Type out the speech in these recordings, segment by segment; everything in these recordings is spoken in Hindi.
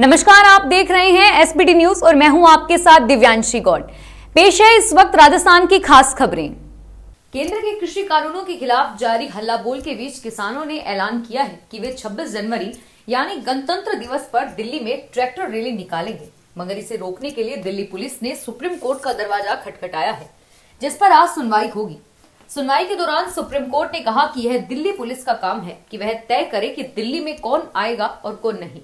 नमस्कार आप देख रहे हैं एसपीटी न्यूज और मैं हूं आपके साथ दिव्यांशी गौड पेश है इस वक्त राजस्थान की खास खबरें केंद्र के कृषि कानूनों के खिलाफ जारी हल्ला बोल के बीच किसानों ने ऐलान किया है कि वे 26 जनवरी यानी गणतंत्र दिवस पर दिल्ली में ट्रैक्टर रैली निकालेंगे मगर इसे रोकने के लिए दिल्ली पुलिस ने सुप्रीम कोर्ट का दरवाजा खटखटाया है जिस पर आज सुनवाई होगी सुनवाई के दौरान सुप्रीम कोर्ट ने कहा कि यह दिल्ली पुलिस का काम है कि वह तय करे कि दिल्ली में कौन आएगा और कौन नहीं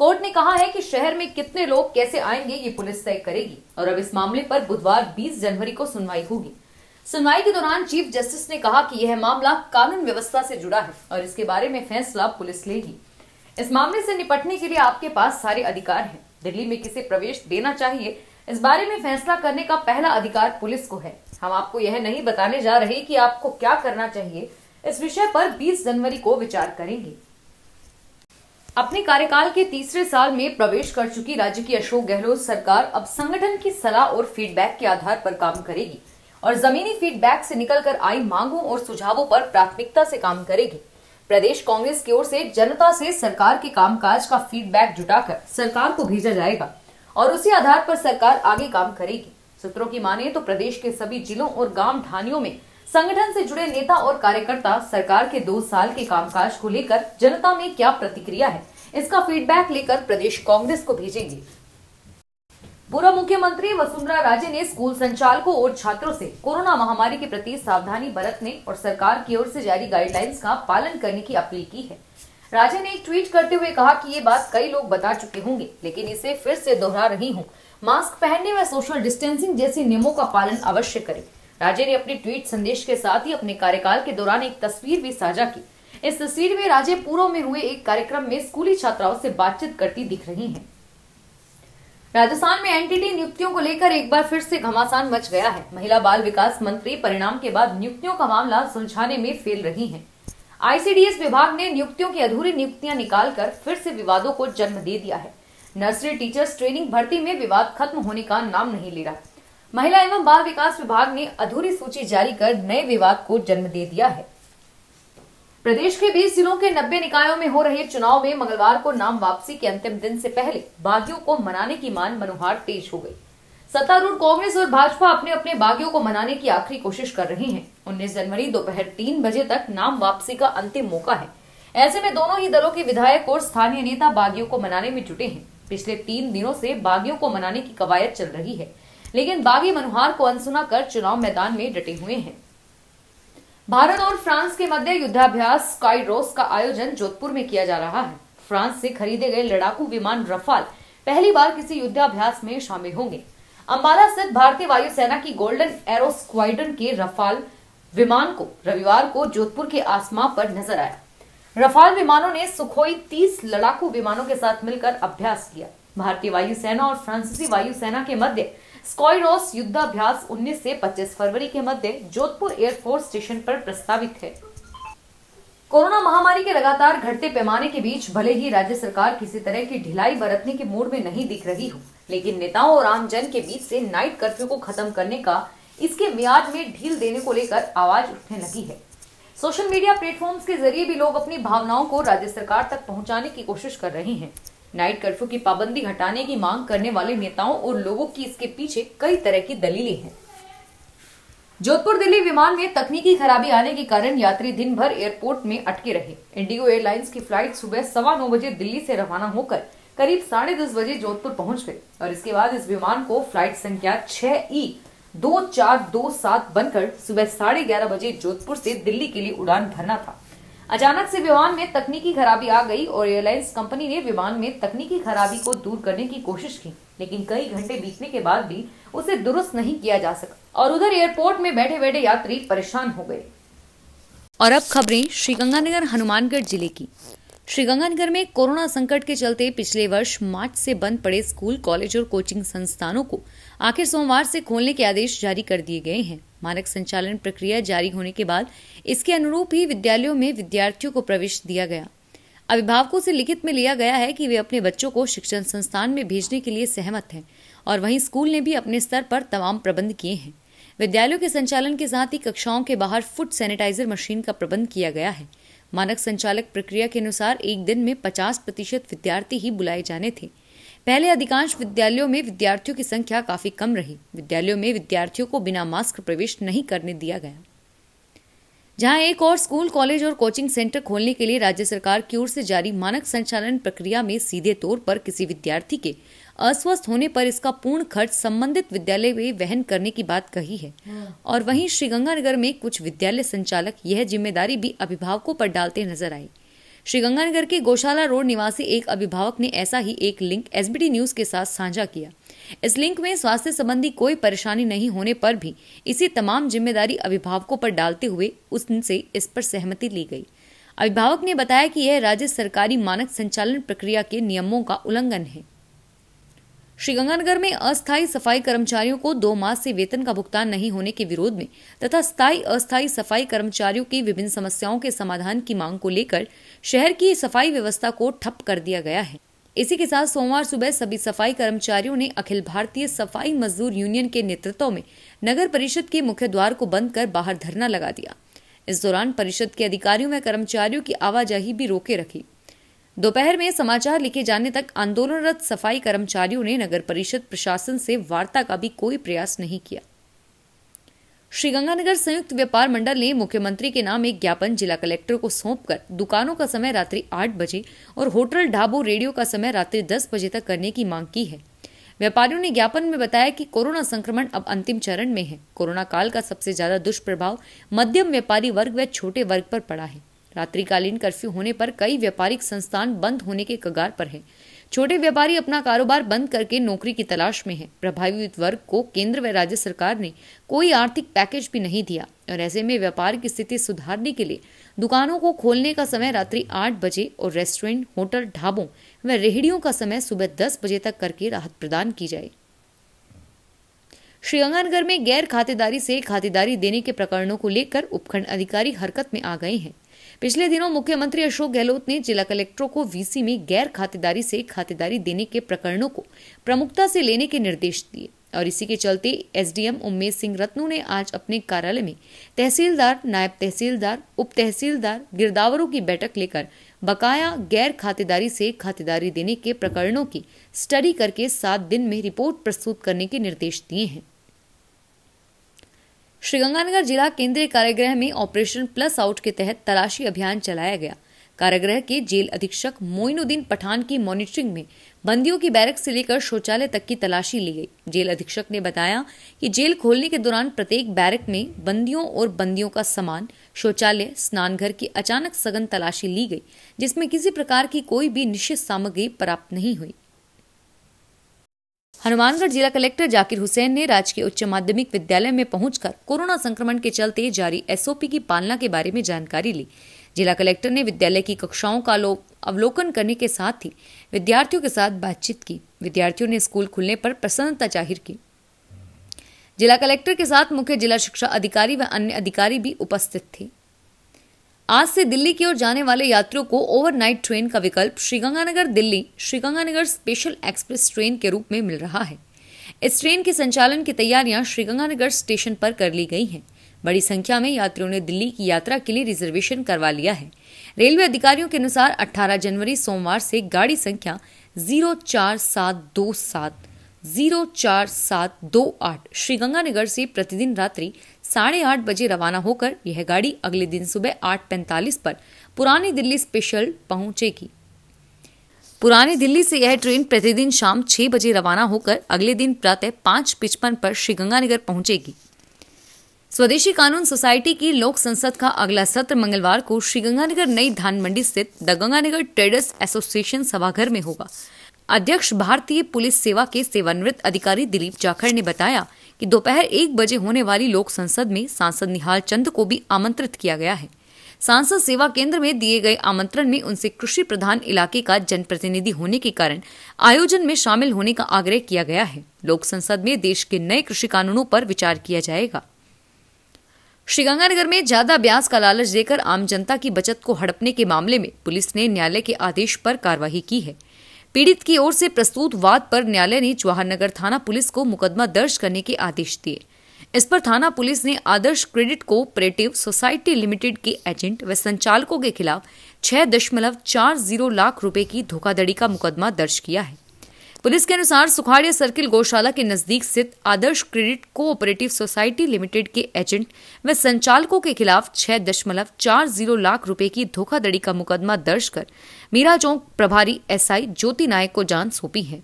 कोर्ट ने कहा है कि शहर में कितने लोग कैसे आएंगे ये पुलिस तय करेगी और अब इस मामले पर बुधवार 20 जनवरी को सुनवाई होगी सुनवाई के दौरान चीफ जस्टिस ने कहा कि यह मामला कानून व्यवस्था से जुड़ा है और इसके बारे में फैसला पुलिस लेगी इस मामले से निपटने के लिए आपके पास सारे अधिकार हैं दिल्ली में किसे प्रवेश देना चाहिए इस बारे में फैसला करने का पहला अधिकार पुलिस को है हम आपको यह नहीं बताने जा रहे कि आपको क्या करना चाहिए इस विषय पर 20 जनवरी को विचार करेंगे अपने कार्यकाल के तीसरे साल में प्रवेश कर चुकी राज्य की अशोक गहलोत सरकार अब संगठन की सलाह और फीडबैक के आधार पर काम करेगी और जमीनी फीडबैक से निकलकर आई मांगों और सुझावों पर प्राथमिकता से काम करेगी प्रदेश कांग्रेस की ओर से जनता से सरकार के कामकाज का फीडबैक जुटाकर सरकार को भेजा जाएगा और उसी आधार पर सरकार आगे काम करेगी सूत्रों की माने तो प्रदेश के सभी जिलों और गांव ढानियों में संगठन से जुड़े नेता और कार्यकर्ता सरकार के दो साल के कामकाज को लेकर जनता में क्या प्रतिक्रिया है इसका फीडबैक लेकर प्रदेश कांग्रेस को भेजेंगे पूर्व मुख्यमंत्री वसुंधरा राजे ने स्कूल संचालकों और छात्रों से कोरोना महामारी के प्रति सावधानी बरतने और सरकार की ओर से जारी गाइडलाइंस का पालन करने की अपील की है राजे ने एक ट्वीट करते हुए कहा कि ये बात कई लोग बता चुके होंगे लेकिन इसे फिर से दोहरा रही हूँ मास्क पहनने व सोशल डिस्टेंसिंग जैसे नियमों का पालन अवश्य करें राजे ने अपने ट्वीट संदेश के साथ ही अपने कार्यकाल के दौरान एक तस्वीर भी साझा की इस तस्वीर में राजे पूर्व में हुए एक कार्यक्रम में स्कूली छात्राओं से बातचीत करती दिख रही हैं। राजस्थान में एनटीटी नियुक्तियों को लेकर एक बार फिर से घमासान मच गया है महिला बाल विकास मंत्री परिणाम के बाद नियुक्तियों का मामला सुलझाने में फेल रही है आईसीडीएस विभाग ने नियुक्तियों की अधूरी नियुक्तियां निकालकर फिर से विवादों को जन्म दे दिया है नर्सरी टीचर्स ट्रेनिंग भर्ती में विवाद खत्म होने का नाम नहीं ले रहा महिला एवं बाल विकास विभाग ने अधूरी सूची जारी कर नए विवाद को जन्म दे दिया है प्रदेश के 20 जिलों के 90 निकायों में हो रहे चुनाव में मंगलवार को नाम वापसी के अंतिम दिन से पहले बागियों को मनाने की मान मनोहार तेज हो गई सत्तारूढ़ कांग्रेस और भाजपा अपने अपने बागियों को मनाने की आखिरी कोशिश कर रही हैं। उन्नीस जनवरी दोपहर तीन बजे तक नाम वापसी का अंतिम मौका है ऐसे में दोनों ही दलों के विधायक और स्थानीय नेता बागियों को मनाने में जुटे हैं पिछले तीन दिनों से बागियों को मनाने की कवायद चल रही है लेकिन बागी मनोहार को अनसुना कर चुनाव मैदान में डटे हुए हैं भारत और फ्रांस के मध्य युद्धाभ्यास स्काईरोस का आयोजन जोधपुर में किया जा रहा है फ्रांस से खरीदे गए लड़ाकू विमान रफाल पहली बार किसी युद्धाभ्यास में शामिल होंगे अंबाला स्थित भारतीय वायुसेना की गोल्डन एरो स्क्वाड्रन के रफाल विमान को रविवार को जोधपुर के आसमां पर नजर आया रफाल विमानों ने सुखोई तीस लड़ाकू विमानों के साथ मिलकर अभ्यास किया भारतीय वायुसेना और फ्रांसीसी वायुसेना के मध्य स्कॉयरॉस युद्धाभ्यास 19 से 25 फरवरी के मध्य जोधपुर एयरफोर्स स्टेशन पर प्रस्तावित है कोरोना महामारी के लगातार घटते पैमाने के बीच भले ही राज्य सरकार किसी तरह की ढिलाई बरतने के मूड में नहीं दिख रही हो लेकिन नेताओं और आमजन के बीच से नाइट कर्फ्यू को खत्म करने का इसके म्याद में ढील देने को लेकर आवाज उठने लगी है सोशल मीडिया प्लेटफॉर्म्स के जरिए भी लोग अपनी भावनाओं को राज्य सरकार तक पहुंचाने की कोशिश कर रहे हैं नाइट कर्फ्यू की पाबंदी हटाने की मांग करने वाले नेताओं और लोगों की इसके पीछे कई तरह की दलीलें हैं जोधपुर दिल्ली विमान में तकनीकी खराबी आने के कारण यात्री दिन भर एयरपोर्ट में अटके रहे इंडिगो एयरलाइंस की फ्लाइट सुबह सवा नौ बजे दिल्ली से रवाना होकर करीब साढ़े दस बजे जोधपुर पहुंच गए और इसके बाद इस विमान को फ्लाइट संख्या छह ई दो चार दो सात बनकर सुबह साढ़े ग्यारह बजे जोधपुर से दिल्ली के लिए उड़ान भरना था अचानक से विमान में तकनीकी खराबी आ गई और एयरलाइंस कंपनी ने विमान में तकनीकी खराबी को दूर करने की कोशिश की लेकिन कई घंटे बीतने के बाद भी उसे दुरुस्त नहीं किया जा सका और उधर एयरपोर्ट में बैठे बैठे यात्री परेशान हो गए और अब खबरें श्रीगंगानगर हनुमानगढ़ जिले की श्रीगंगानगर में कोरोना संकट के चलते पिछले वर्ष मार्च से बंद पड़े स्कूल कॉलेज और कोचिंग संस्थानों को आखिर सोमवार से खोलने के आदेश जारी कर दिए गए हैं मानक संचालन प्रक्रिया जारी होने के बाद इसके अनुरूप ही विद्यालयों में विद्यार्थियों को प्रवेश दिया गया अभिभावकों से लिखित में लिया गया है कि वे अपने बच्चों को शिक्षण संस्थान में भेजने के लिए सहमत हैं और वहीं स्कूल ने भी अपने स्तर पर तमाम प्रबंध किए हैं विद्यालयों के संचालन के साथ ही कक्षाओं के बाहर फुट सैनिटाइजर मशीन का प्रबंध किया गया है मानक संचालक प्रक्रिया के अनुसार एक दिन में 50 प्रतिशत विद्यार्थी ही बुलाए जाने थे पहले अधिकांश विद्यालयों में विद्यार्थियों की संख्या काफी कम रही विद्यालयों में विद्यार्थियों को बिना मास्क प्रवेश नहीं करने दिया गया जहां एक और स्कूल कॉलेज और कोचिंग सेंटर खोलने के लिए राज्य सरकार की ओर से जारी मानक संचालन प्रक्रिया में सीधे तौर पर किसी विद्यार्थी के अस्वस्थ होने पर इसका पूर्ण खर्च संबंधित विद्यालय में वहन करने की बात कही है हाँ। और वहीं श्रीगंगानगर में कुछ विद्यालय संचालक यह जिम्मेदारी भी अभिभावकों पर डालते नजर आई श्रीगंगानगर के गौशाला रोड निवासी एक अभिभावक ने ऐसा ही एक लिंक एसबीटी न्यूज के साथ साझा किया इस लिंक में स्वास्थ्य संबंधी कोई परेशानी नहीं होने पर भी इसी तमाम जिम्मेदारी अभिभावकों पर डालते हुए उनसे इस पर सहमति ली गई अभिभावक ने बताया कि यह राज्य सरकारी मानक संचालन प्रक्रिया के नियमों का उल्लंघन है श्रीगंगानगर में अस्थायी सफाई कर्मचारियों को दो माह से वेतन का भुगतान नहीं होने के विरोध में तथा स्थायी अस्थायी सफाई कर्मचारियों की विभिन्न समस्याओं के समाधान की मांग को लेकर शहर की सफाई व्यवस्था को ठप कर दिया गया है इसी के साथ सोमवार सुबह सभी सफाई कर्मचारियों ने अखिल भारतीय सफाई मजदूर यूनियन के नेतृत्व में नगर परिषद के मुख्य द्वार को बंद कर बाहर धरना लगा दिया इस दौरान परिषद के अधिकारियों व कर्मचारियों की आवाजाही भी रोके रखी दोपहर में समाचार लिखे जाने तक आंदोलनरत सफाई कर्मचारियों ने नगर परिषद प्रशासन से वार्ता का भी कोई प्रयास नहीं किया श्रीगंगानगर संयुक्त व्यापार मंडल ने मुख्यमंत्री के नाम एक ज्ञापन जिला कलेक्टर को सौंपकर दुकानों का समय रात्रि आठ बजे और होटल ढाबो रेडियो का समय रात्रि दस बजे तक करने की मांग की है व्यापारियों ने ज्ञापन में बताया कि कोरोना संक्रमण अब अंतिम चरण में है कोरोना काल का सबसे ज्यादा दुष्प्रभाव मध्यम व्यापारी वर्ग व छोटे वर्ग पर पड़ा है रात्रिकालीन कर्फ्यू होने पर कई व्यापारिक संस्थान बंद होने के कगार पर हैं छोटे व्यापारी अपना कारोबार बंद करके नौकरी की तलाश में हैं प्रभावित वर्ग को केंद्र व राज्य सरकार ने कोई आर्थिक पैकेज भी नहीं दिया और ऐसे में व्यापार की स्थिति सुधारने के लिए दुकानों को खोलने का समय रात्रि आठ बजे और रेस्टोरेंट होटल ढाबों व रेहड़ियों का समय सुबह दस बजे तक करके राहत प्रदान की जाए श्रीगंगानगर में गैर खातेदारी से खातेदारी देने के प्रकरणों को लेकर उपखंड अधिकारी हरकत में आ गए हैं पिछले दिनों मुख्यमंत्री अशोक गहलोत ने जिला कलेक्टरों को वीसी में गैर खातेदारी से खातेदारी देने के प्रकरणों को प्रमुखता से लेने के निर्देश दिए और इसी के चलते एसडीएम उमेश सिंह रत्नू ने आज अपने कार्यालय में तहसीलदार नायब तहसीलदार उप तहसीलदार गिरदावरों की बैठक लेकर बकाया गैर खातेदारी से खातेदारी देने के प्रकरणों की स्टडी करके सात दिन में रिपोर्ट प्रस्तुत करने के निर्देश दिए हैं श्रीगंगानगर जिला केंद्रीय कारागृह में ऑपरेशन प्लस आउट के तहत तलाशी अभियान चलाया गया कारागृह के जेल अधीक्षक मोइनुद्दीन पठान की मॉनिटरिंग में बंदियों की बैरक से लेकर शौचालय तक की तलाशी ली गई जेल अधीक्षक ने बताया कि जेल खोलने के दौरान प्रत्येक बैरक में बंदियों और बंदियों का सामान शौचालय स्नानघर की अचानक सघन तलाशी ली गई जिसमें किसी प्रकार की कोई भी निश्चित सामग्री प्राप्त नहीं हुई हनुमानगढ़ जिला कलेक्टर जाकिर हुसैन ने राजकीय उच्च माध्यमिक विद्यालय में पहुंचकर कोरोना संक्रमण के चलते जारी एसओपी की पालना के बारे में जानकारी ली जिला कलेक्टर ने विद्यालय की कक्षाओं का अवलोकन करने के साथ ही विद्यार्थियों के साथ बातचीत की विद्यार्थियों ने स्कूल खुलने पर प्रसन्नता जाहिर की जिला कलेक्टर के साथ मुख्य जिला शिक्षा अधिकारी व अन्य अधिकारी भी उपस्थित थे आज से दिल्ली की ओर जाने वाले यात्रियों को ओवरनाइट ट्रेन का विकल्प Sriganganagar Delhi Sriganganagar special express train के रूप में मिल रहा है इस ट्रेन के संचालन की तैयारियां श्रीगंगानगर स्टेशन पर कर ली गई हैं बड़ी संख्या में यात्रियों ने दिल्ली की यात्रा के लिए रिजर्वेशन करवा लिया है रेलवे अधिकारियों के अनुसार 18 जनवरी सोमवार से गाड़ी संख्या जीरो चार सात दो सात जीरो चार सात दो आठ श्रीगंगानगर से प्रतिदिन रात्रि साढ़े आठ बजे रवाना होकर यह गाड़ी अगले दिन सुबह आठ पैंतालीस पर पुरानी दिल्ली स्पेशल पहुंचेगी पुरानी दिल्ली से यह ट्रेन प्रतिदिन शाम छह बजे रवाना होकर अगले दिन प्रातः पांच पिचपन पर श्रीगंगानगर पहुंचेगी स्वदेशी कानून सोसाइटी की लोक संसद का अगला सत्र मंगलवार को श्रीगंगानगर नई धान मंडी स्थित द गंगानगर ट्रेडर्स एसोसिएशन सभाघर में होगा अध्यक्ष भारतीय पुलिस सेवा के सेवानिवृत्त अधिकारी दिलीप जाखड़ ने बताया कि दोपहर एक बजे होने वाली लोक संसद में सांसद निहाल चंद को भी आमंत्रित किया गया है सांसद सेवा केंद्र में दिए गए आमंत्रण में उनसे कृषि प्रधान इलाके का जनप्रतिनिधि होने के कारण आयोजन में शामिल होने का आग्रह किया गया है लोक संसद में देश के नए कृषि कानूनों पर विचार किया जाएगा श्रीगंगानगर में ज्यादा ब्याज का लालच देकर आम जनता की बचत को हड़पने के मामले में पुलिस ने न्यायालय के आदेश पर कार्रवाई की है पीड़ित की ओर से प्रस्तुत वाद पर न्यायालय ने जवाहरनगर थाना पुलिस को मुकदमा दर्ज करने के आदेश दिए इस पर थाना पुलिस ने Adarsh credit cooperative society limited के एजेंट व संचालकों के खिलाफ छह दशमलव चार जीरो लाख रुपए की धोखाधड़ी का मुकदमा दर्ज किया है पुलिस के अनुसार सुखाड़िया सर्किल गौशाला के नजदीक स्थित Adarsh credit cooperative society limited के एजेंट व संचालकों के खिलाफ छह दशमलव चार जीरो लाख रुपए की धोखाधड़ी का मुकदमा दर्ज कर मीरा चौक प्रभारी एसआई ज्योति नायक को जान सौंपी है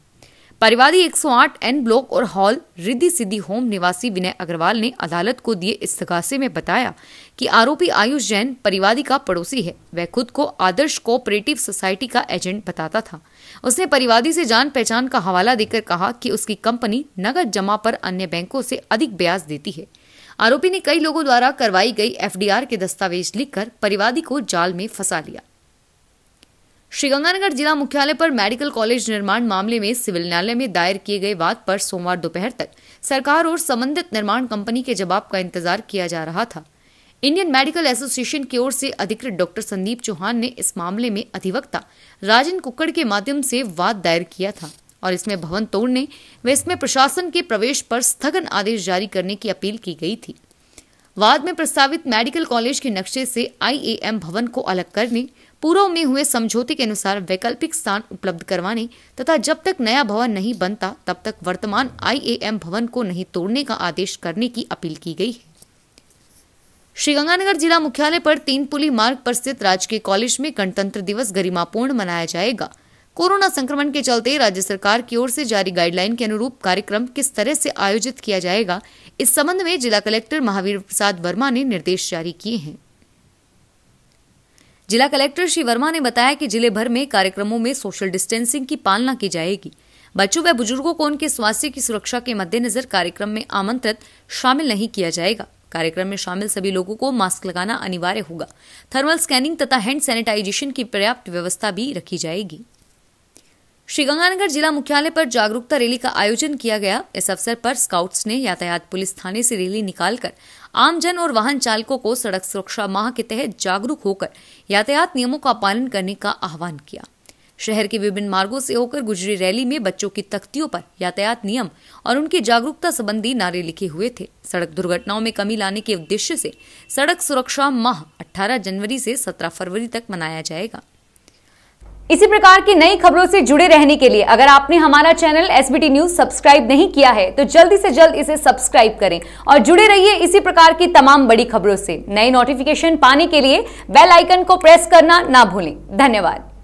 परिवादी 108 एन ब्लॉक और हॉल रिद्धि सिद्धि होम निवासी विनय अग्रवाल ने अदालत को दिए इस्तगासे में बताया कि आरोपी आयुष जैन परिवादी का पड़ोसी है वह खुद को आदर्श कोऑपरेटिव सोसाइटी का एजेंट बताता था उसने परिवादी से जान पहचान का हवाला देकर कहा कि उसकी कंपनी नगद जमा पर अन्य बैंकों से अधिक ब्याज देती है आरोपी ने कई लोगों द्वारा करवाई गई एफडीआर के दस्तावेज लिखकर परिवादी को जाल में फंसा लिया श्रीगंगानगर जिला मुख्यालय पर मेडिकल कॉलेज निर्माण मामले में सिविल न्यायालय में दायर किए गए वाद पर सोमवार दोपहर तक सरकार और संबंधित निर्माण कंपनी के जवाब का इंतजार किया जा रहा था इंडियन मेडिकल एसोसिएशन की ओर से अधिकृत डॉक्टर संदीप चौहान ने इस मामले में अधिवक्ता राजन कुक्कड़ के माध्यम से वाद दायर किया था और इसमें भवन तोड़ने व इसमें प्रशासन के प्रवेश पर स्थगन आदेश जारी करने की अपील की गई थी वाद में प्रस्तावित मेडिकल कॉलेज के नक्शे से आईएएम भवन को अलग करने पूर्व में हुए समझौते के अनुसार वैकल्पिक स्थान उपलब्ध करवाने तथा जब तक नया भवन नहीं बनता तब तक वर्तमान आईएएम भवन को नहीं तोड़ने का आदेश करने की अपील की गई है श्रीगंगानगर जिला मुख्यालय पर तीन पुली मार्ग पर स्थित राजकीय कॉलेज में गणतंत्र दिवस गरिमापूर्ण मनाया जाएगा कोरोना संक्रमण के चलते राज्य सरकार की ओर से जारी गाइडलाइन के अनुरूप कार्यक्रम किस तरह से आयोजित किया जाएगा इस संबंध में जिला कलेक्टर महावीर प्रसाद वर्मा ने निर्देश जारी किए हैं जिला कलेक्टर श्री वर्मा ने बताया कि जिले भर में कार्यक्रमों में सोशल डिस्टेंसिंग की पालना की जाएगी बच्चों व बुजुर्गों को उनके स्वास्थ्य की सुरक्षा के मद्देनजर कार्यक्रम में आमंत्रित शामिल नहीं किया जाएगा कार्यक्रम में शामिल सभी लोगों को मास्क लगाना अनिवार्य होगा थर्मल स्कैनिंग तथा हैंड सैनिटाइजेशन की पर्याप्त व्यवस्था भी रखी जाएगी श्रीगंगानगर जिला मुख्यालय पर जागरूकता रैली का आयोजन किया गया इस अवसर पर स्काउट्स ने यातायात पुलिस थाने से रैली निकालकर आमजन और वाहन चालकों को सड़क सुरक्षा माह के तहत जागरूक होकर यातायात नियमों का पालन करने का आह्वान किया शहर के विभिन्न मार्गों से होकर गुजरी रैली में बच्चों की तख्तियों पर यातायात नियम और उनकी जागरूकता संबंधी नारे लिखे हुए थे सड़क दुर्घटनाओं में कमी लाने के उद्देश्य से सड़क सुरक्षा माह 18 जनवरी से 17 फरवरी तक मनाया जाएगा इसी प्रकार की नई खबरों से जुड़े रहने के लिए अगर आपने हमारा चैनल एस न्यूज सब्सक्राइब नहीं किया है तो जल्दी से जल्द इसे सब्सक्राइब करें और जुड़े रहिए इसी प्रकार की तमाम बड़ी खबरों से नई नोटिफिकेशन पाने के लिए बेल आइकन को प्रेस करना ना भूलें धन्यवाद